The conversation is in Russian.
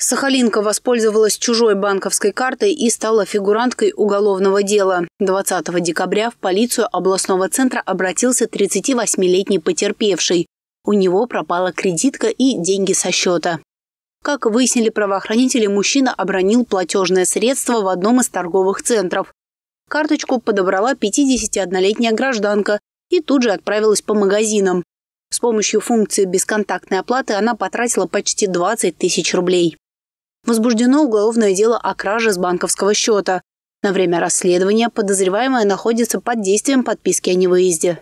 Сахалинка воспользовалась чужой банковской картой и стала фигуранткой уголовного дела. 20 декабря в полицию областного центра обратился 38-летний потерпевший. У него пропала кредитка и деньги со счета. Как выяснили правоохранители, мужчина обронил платежное средство в одном из торговых центров. Карточку подобрала 51-летняя гражданка и тут же отправилась по магазинам. С помощью функции бесконтактной оплаты она потратила почти 20 тысяч рублей возбуждено уголовное дело о краже с банковского счета. На время расследования подозреваемая находится под действием подписки о невыезде.